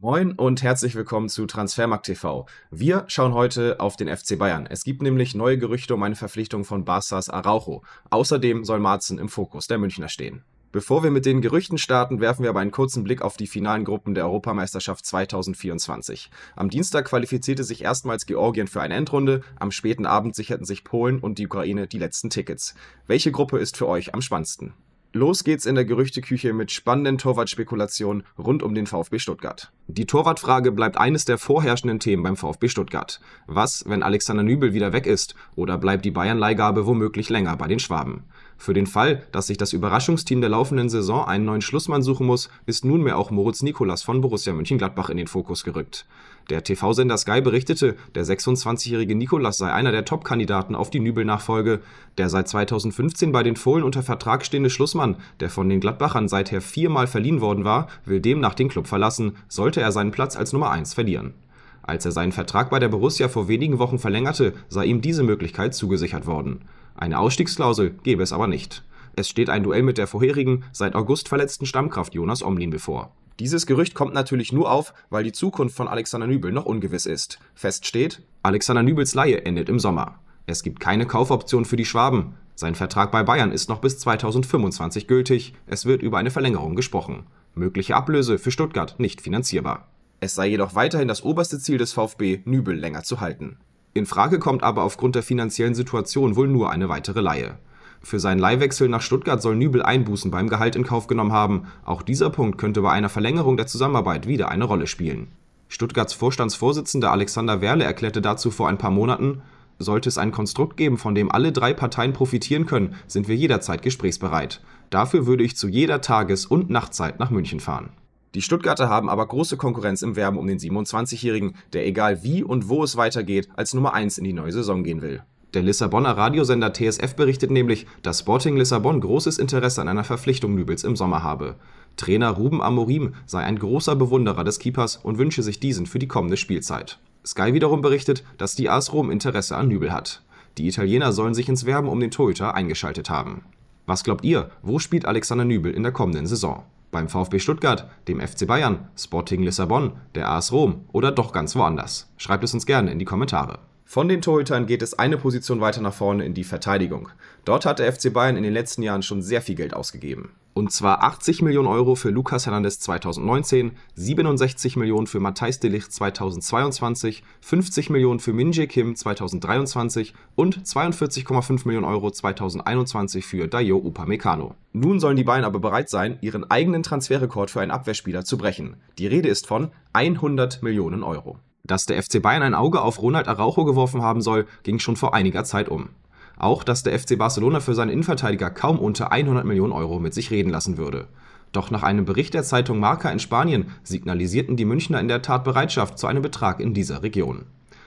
Moin und herzlich willkommen zu Transfermarkt TV. Wir schauen heute auf den FC Bayern. Es gibt nämlich neue Gerüchte um eine Verpflichtung von Barca's Araujo. Außerdem soll Marzen im Fokus der Münchner stehen. Bevor wir mit den Gerüchten starten, werfen wir aber einen kurzen Blick auf die finalen Gruppen der Europameisterschaft 2024. Am Dienstag qualifizierte sich erstmals Georgien für eine Endrunde, am späten Abend sicherten sich Polen und die Ukraine die letzten Tickets. Welche Gruppe ist für euch am spannendsten? Los geht's in der Gerüchteküche mit spannenden Torwartspekulationen rund um den VfB Stuttgart. Die Torwartfrage bleibt eines der vorherrschenden Themen beim VfB Stuttgart. Was, wenn Alexander Nübel wieder weg ist oder bleibt die Bayern-Leihgabe womöglich länger bei den Schwaben? Für den Fall, dass sich das Überraschungsteam der laufenden Saison einen neuen Schlussmann suchen muss, ist nunmehr auch Moritz Nikolas von Borussia Mönchengladbach in den Fokus gerückt. Der TV-Sender Sky berichtete, der 26-jährige Nikolas sei einer der Top-Kandidaten auf die Nübel-Nachfolge. Der seit 2015 bei den Fohlen unter Vertrag stehende Schlussmann, der von den Gladbachern seither viermal verliehen worden war, will demnach den Club verlassen, sollte er seinen Platz als Nummer 1 verlieren. Als er seinen Vertrag bei der Borussia vor wenigen Wochen verlängerte, sei ihm diese Möglichkeit zugesichert worden. Eine Ausstiegsklausel gäbe es aber nicht. Es steht ein Duell mit der vorherigen, seit August verletzten Stammkraft Jonas Omlin bevor. Dieses Gerücht kommt natürlich nur auf, weil die Zukunft von Alexander Nübel noch ungewiss ist. Fest steht, Alexander Nübels Laie endet im Sommer. Es gibt keine Kaufoption für die Schwaben. Sein Vertrag bei Bayern ist noch bis 2025 gültig. Es wird über eine Verlängerung gesprochen. Mögliche Ablöse für Stuttgart nicht finanzierbar. Es sei jedoch weiterhin das oberste Ziel des VfB, Nübel länger zu halten. In Frage kommt aber aufgrund der finanziellen Situation wohl nur eine weitere Laie. Für seinen Leihwechsel nach Stuttgart soll Nübel Einbußen beim Gehalt in Kauf genommen haben. Auch dieser Punkt könnte bei einer Verlängerung der Zusammenarbeit wieder eine Rolle spielen. Stuttgarts Vorstandsvorsitzender Alexander Werle erklärte dazu vor ein paar Monaten, sollte es ein Konstrukt geben, von dem alle drei Parteien profitieren können, sind wir jederzeit gesprächsbereit. Dafür würde ich zu jeder Tages- und Nachtzeit nach München fahren. Die Stuttgarter haben aber große Konkurrenz im Werben um den 27-Jährigen, der egal wie und wo es weitergeht, als Nummer 1 in die neue Saison gehen will. Der Lissabonner Radiosender TSF berichtet nämlich, dass Sporting Lissabon großes Interesse an einer Verpflichtung Nübels im Sommer habe. Trainer Ruben Amorim sei ein großer Bewunderer des Keepers und wünsche sich diesen für die kommende Spielzeit. Sky wiederum berichtet, dass die AS Rom Interesse an Nübel hat. Die Italiener sollen sich ins Werben um den Torhüter eingeschaltet haben. Was glaubt ihr, wo spielt Alexander Nübel in der kommenden Saison? Beim VfB Stuttgart, dem FC Bayern, Sporting Lissabon, der AS Rom oder doch ganz woanders? Schreibt es uns gerne in die Kommentare. Von den Torhütern geht es eine Position weiter nach vorne in die Verteidigung. Dort hat der FC Bayern in den letzten Jahren schon sehr viel Geld ausgegeben. Und zwar 80 Millionen Euro für Lucas Hernandez 2019, 67 Millionen für Matthijs Delicht 2022, 50 Millionen für Minje Kim 2023 und 42,5 Millionen Euro 2021 für Dayo Upamecano. Nun sollen die Bayern aber bereit sein, ihren eigenen Transferrekord für einen Abwehrspieler zu brechen. Die Rede ist von 100 Millionen Euro. Dass der FC Bayern ein Auge auf Ronald Araujo geworfen haben soll, ging schon vor einiger Zeit um. Auch, dass der FC Barcelona für seinen Innenverteidiger kaum unter 100 Millionen Euro mit sich reden lassen würde. Doch nach einem Bericht der Zeitung Marca in Spanien signalisierten die Münchner in der Tat Bereitschaft zu einem Betrag in dieser Region.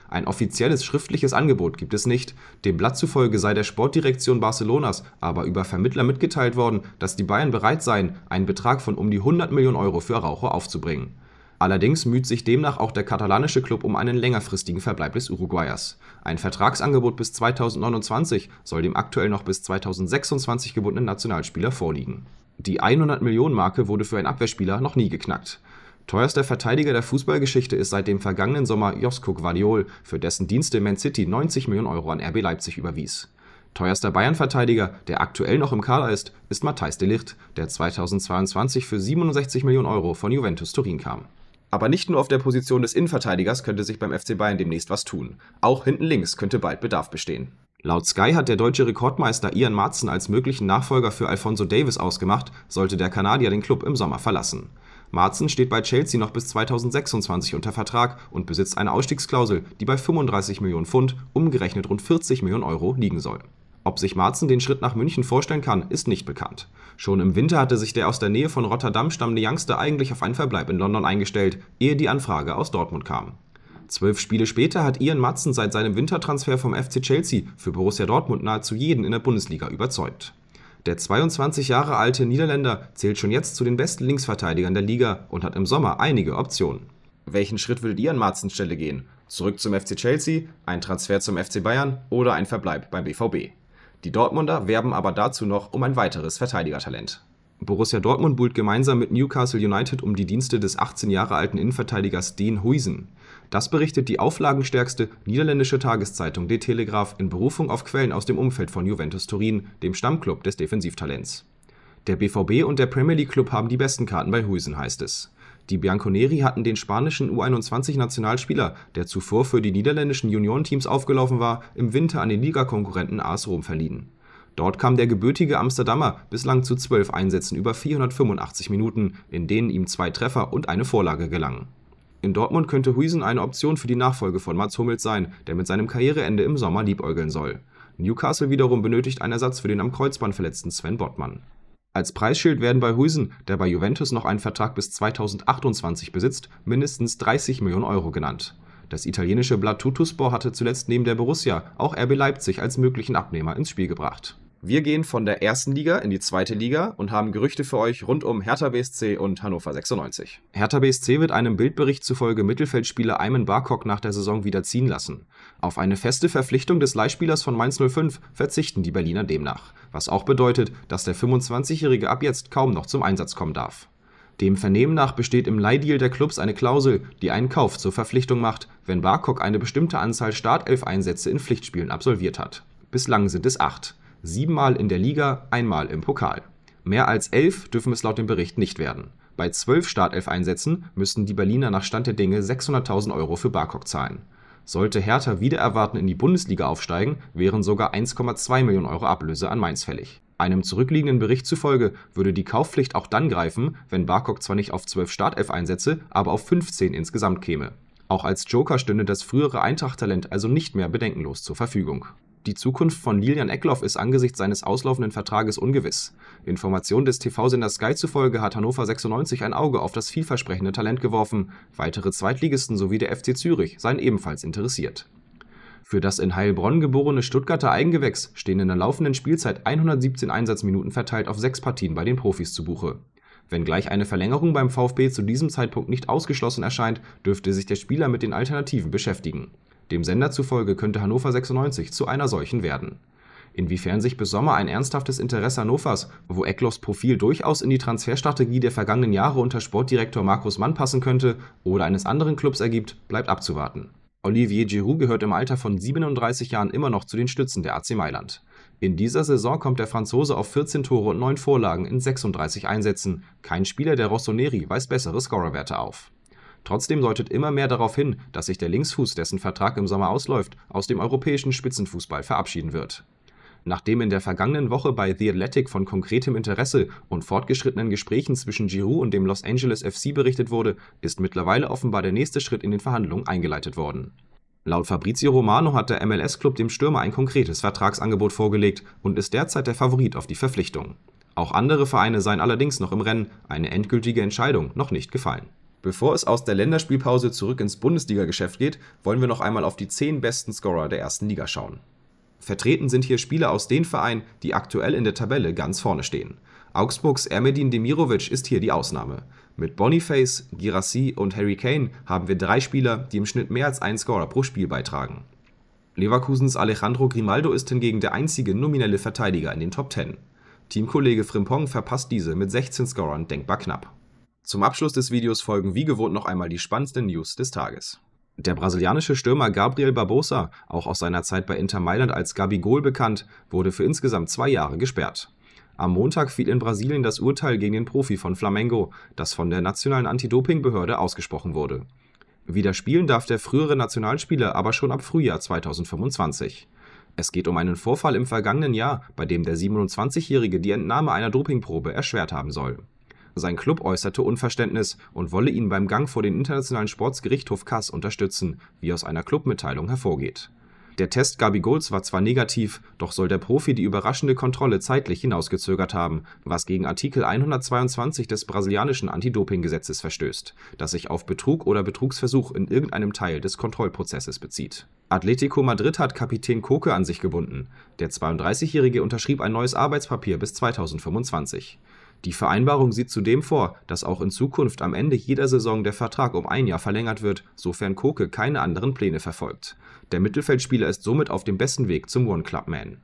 Ein offizielles schriftliches Angebot gibt es nicht. Dem Blatt zufolge sei der Sportdirektion Barcelonas aber über Vermittler mitgeteilt worden, dass die Bayern bereit seien, einen Betrag von um die 100 Millionen Euro für Araujo aufzubringen. Allerdings müht sich demnach auch der katalanische Club um einen längerfristigen Verbleib des Uruguayers. Ein Vertragsangebot bis 2029 soll dem aktuell noch bis 2026 gebundenen Nationalspieler vorliegen. Die 100-Millionen-Marke wurde für einen Abwehrspieler noch nie geknackt. Teuerster Verteidiger der Fußballgeschichte ist seit dem vergangenen Sommer Josko Gvardiol, für dessen Dienste Man City 90 Millionen Euro an RB Leipzig überwies. Teuerster Bayern-Verteidiger, der aktuell noch im Kader ist, ist Matthijs de Ligt, der 2022 für 67 Millionen Euro von Juventus Turin kam. Aber nicht nur auf der Position des Innenverteidigers könnte sich beim FC Bayern demnächst was tun. Auch hinten links könnte bald Bedarf bestehen. Laut Sky hat der deutsche Rekordmeister Ian Marzen als möglichen Nachfolger für Alfonso Davis ausgemacht, sollte der Kanadier den Club im Sommer verlassen. Marzen steht bei Chelsea noch bis 2026 unter Vertrag und besitzt eine Ausstiegsklausel, die bei 35 Millionen Pfund, umgerechnet rund 40 Millionen Euro, liegen soll. Ob sich Marzen den Schritt nach München vorstellen kann, ist nicht bekannt. Schon im Winter hatte sich der aus der Nähe von Rotterdam stammende Youngster eigentlich auf einen Verbleib in London eingestellt, ehe die Anfrage aus Dortmund kam. Zwölf Spiele später hat Ian Matzen seit seinem Wintertransfer vom FC Chelsea für Borussia Dortmund nahezu jeden in der Bundesliga überzeugt. Der 22 Jahre alte Niederländer zählt schon jetzt zu den besten Linksverteidigern der Liga und hat im Sommer einige Optionen. Welchen Schritt würdet ihr an Marzens Stelle gehen? Zurück zum FC Chelsea, ein Transfer zum FC Bayern oder ein Verbleib beim BVB? Die Dortmunder werben aber dazu noch um ein weiteres Verteidigertalent. Borussia Dortmund buhlt gemeinsam mit Newcastle United um die Dienste des 18 Jahre alten Innenverteidigers Dean Huysen. Das berichtet die auflagenstärkste niederländische Tageszeitung De Telegraaf in Berufung auf Quellen aus dem Umfeld von Juventus Turin, dem Stammclub des Defensivtalents. Der BVB und der Premier League Club haben die besten Karten bei Huysen, heißt es. Die Bianconeri hatten den spanischen U21-Nationalspieler, der zuvor für die niederländischen Juniorenteams aufgelaufen war, im Winter an den Ligakonkurrenten AS Rom verliehen. Dort kam der gebürtige Amsterdamer bislang zu zwölf Einsätzen über 485 Minuten, in denen ihm zwei Treffer und eine Vorlage gelangen. In Dortmund könnte Huisen eine Option für die Nachfolge von Mats Hummels sein, der mit seinem Karriereende im Sommer liebäugeln soll. Newcastle wiederum benötigt einen Ersatz für den am Kreuzband verletzten Sven Bottmann. Als Preisschild werden bei Huijsen, der bei Juventus noch einen Vertrag bis 2028 besitzt, mindestens 30 Millionen Euro genannt. Das italienische Blatt Tutuspor hatte zuletzt neben der Borussia auch RB Leipzig als möglichen Abnehmer ins Spiel gebracht wir gehen von der ersten Liga in die zweite Liga und haben Gerüchte für euch rund um Hertha BSC und Hannover 96. Hertha BSC wird einem Bildbericht zufolge Mittelfeldspieler Ayman Barkok nach der Saison wieder ziehen lassen. Auf eine feste Verpflichtung des Leihspielers von Mainz 05 verzichten die Berliner demnach, was auch bedeutet, dass der 25-Jährige ab jetzt kaum noch zum Einsatz kommen darf. Dem Vernehmen nach besteht im Leihdeal der Clubs eine Klausel, die einen Kauf zur Verpflichtung macht, wenn Barkok eine bestimmte Anzahl Startelf-Einsätze in Pflichtspielen absolviert hat. Bislang sind es acht siebenmal in der Liga, einmal im Pokal. Mehr als elf dürfen es laut dem Bericht nicht werden. Bei zwölf Startelf-Einsätzen müssten die Berliner nach Stand der Dinge 600.000 Euro für Barkok zahlen. Sollte Hertha wieder erwarten in die Bundesliga aufsteigen, wären sogar 1,2 Millionen Euro Ablöse an Mainz fällig. Einem zurückliegenden Bericht zufolge würde die Kaufpflicht auch dann greifen, wenn Barkok zwar nicht auf 12 Startelf-Einsätze, aber auf 15 insgesamt käme. Auch als Joker stünde das frühere Eintracht-Talent also nicht mehr bedenkenlos zur Verfügung. Die Zukunft von Lilian Eckloff ist angesichts seines auslaufenden Vertrages ungewiss. Informationen des TV-Senders Sky zufolge hat Hannover 96 ein Auge auf das vielversprechende Talent geworfen. Weitere Zweitligisten sowie der FC Zürich seien ebenfalls interessiert. Für das in Heilbronn geborene Stuttgarter Eigengewächs stehen in der laufenden Spielzeit 117 Einsatzminuten verteilt auf sechs Partien bei den Profis zu Buche. Wenngleich eine Verlängerung beim VfB zu diesem Zeitpunkt nicht ausgeschlossen erscheint, dürfte sich der Spieler mit den Alternativen beschäftigen. Dem Sender zufolge könnte Hannover 96 zu einer solchen werden. Inwiefern sich bis Sommer ein ernsthaftes Interesse Hannovers, wo Eckloffs Profil durchaus in die Transferstrategie der vergangenen Jahre unter Sportdirektor Markus Mann passen könnte oder eines anderen Clubs ergibt, bleibt abzuwarten. Olivier Giroud gehört im Alter von 37 Jahren immer noch zu den Stützen der AC Mailand. In dieser Saison kommt der Franzose auf 14 Tore und 9 Vorlagen in 36 Einsätzen. Kein Spieler der Rossoneri weist bessere Scorerwerte auf. Trotzdem deutet immer mehr darauf hin, dass sich der Linksfuß, dessen Vertrag im Sommer ausläuft, aus dem europäischen Spitzenfußball verabschieden wird. Nachdem in der vergangenen Woche bei The Athletic von konkretem Interesse und fortgeschrittenen Gesprächen zwischen Giroud und dem Los Angeles FC berichtet wurde, ist mittlerweile offenbar der nächste Schritt in den Verhandlungen eingeleitet worden. Laut Fabrizio Romano hat der MLS-Club dem Stürmer ein konkretes Vertragsangebot vorgelegt und ist derzeit der Favorit auf die Verpflichtung. Auch andere Vereine seien allerdings noch im Rennen, eine endgültige Entscheidung noch nicht gefallen. Bevor es aus der Länderspielpause zurück ins Bundesligageschäft geht, wollen wir noch einmal auf die 10 besten Scorer der ersten Liga schauen. Vertreten sind hier Spieler aus den Vereinen, die aktuell in der Tabelle ganz vorne stehen. Augsburgs Ermedin Demirovic ist hier die Ausnahme. Mit Boniface, Girassi und Harry Kane haben wir drei Spieler, die im Schnitt mehr als einen Scorer pro Spiel beitragen. Leverkusens Alejandro Grimaldo ist hingegen der einzige nominelle Verteidiger in den Top 10. Teamkollege Frimpong verpasst diese mit 16 Scorern denkbar knapp. Zum Abschluss des Videos folgen wie gewohnt noch einmal die spannendsten News des Tages. Der brasilianische Stürmer Gabriel Barbosa, auch aus seiner Zeit bei Inter Mailand als Gabigol bekannt, wurde für insgesamt zwei Jahre gesperrt. Am Montag fiel in Brasilien das Urteil gegen den Profi von Flamengo, das von der nationalen Anti-Doping-Behörde ausgesprochen wurde. Wieder spielen darf der frühere Nationalspieler aber schon ab Frühjahr 2025. Es geht um einen Vorfall im vergangenen Jahr, bei dem der 27-Jährige die Entnahme einer Dopingprobe erschwert haben soll. Sein Club äußerte Unverständnis und wolle ihn beim Gang vor den Internationalen Sportsgerichtshof Kass unterstützen, wie aus einer Clubmitteilung hervorgeht. Der Test Gabi Gabigol's war zwar negativ, doch soll der Profi die überraschende Kontrolle zeitlich hinausgezögert haben, was gegen Artikel 122 des brasilianischen Anti-Doping-Gesetzes verstößt, das sich auf Betrug oder Betrugsversuch in irgendeinem Teil des Kontrollprozesses bezieht. Atletico Madrid hat Kapitän Koke an sich gebunden. Der 32-Jährige unterschrieb ein neues Arbeitspapier bis 2025. Die Vereinbarung sieht zudem vor, dass auch in Zukunft am Ende jeder Saison der Vertrag um ein Jahr verlängert wird, sofern Koke keine anderen Pläne verfolgt. Der Mittelfeldspieler ist somit auf dem besten Weg zum One-Club-Man.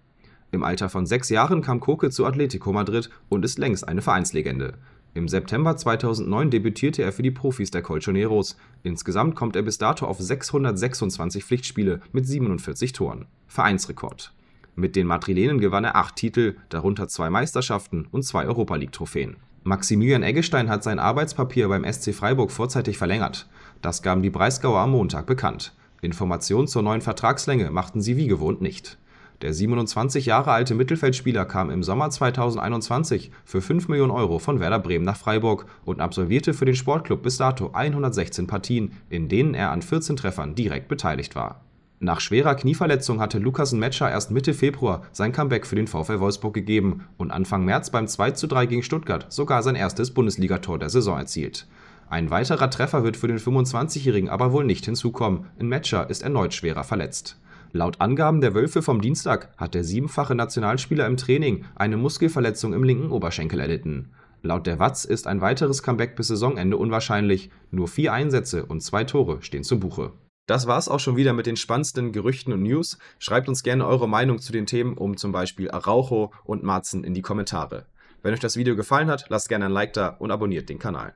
Im Alter von sechs Jahren kam Koke zu Atletico Madrid und ist längst eine Vereinslegende. Im September 2009 debütierte er für die Profis der Colchoneros. Insgesamt kommt er bis dato auf 626 Pflichtspiele mit 47 Toren. Vereinsrekord. Mit den Madrilenen gewann er acht Titel, darunter zwei Meisterschaften und zwei Europa League-Trophäen. Maximilian Eggestein hat sein Arbeitspapier beim SC Freiburg vorzeitig verlängert. Das gaben die Breisgauer am Montag bekannt. Informationen zur neuen Vertragslänge machten sie wie gewohnt nicht. Der 27 Jahre alte Mittelfeldspieler kam im Sommer 2021 für 5 Millionen Euro von Werder Bremen nach Freiburg und absolvierte für den Sportclub bis dato 116 Partien, in denen er an 14 Treffern direkt beteiligt war. Nach schwerer Knieverletzung hatte Lukas Metscher erst Mitte Februar sein Comeback für den VfL Wolfsburg gegeben und Anfang März beim 2:3 gegen Stuttgart sogar sein erstes Bundesligator der Saison erzielt. Ein weiterer Treffer wird für den 25-Jährigen aber wohl nicht hinzukommen, in Metscher ist erneut schwerer verletzt. Laut Angaben der Wölfe vom Dienstag hat der siebenfache Nationalspieler im Training eine Muskelverletzung im linken Oberschenkel erlitten. Laut der Watz ist ein weiteres Comeback bis Saisonende unwahrscheinlich, nur vier Einsätze und zwei Tore stehen zu Buche. Das war's auch schon wieder mit den spannendsten Gerüchten und News. Schreibt uns gerne eure Meinung zu den Themen um zum Beispiel Araujo und Marzen in die Kommentare. Wenn euch das Video gefallen hat, lasst gerne ein Like da und abonniert den Kanal.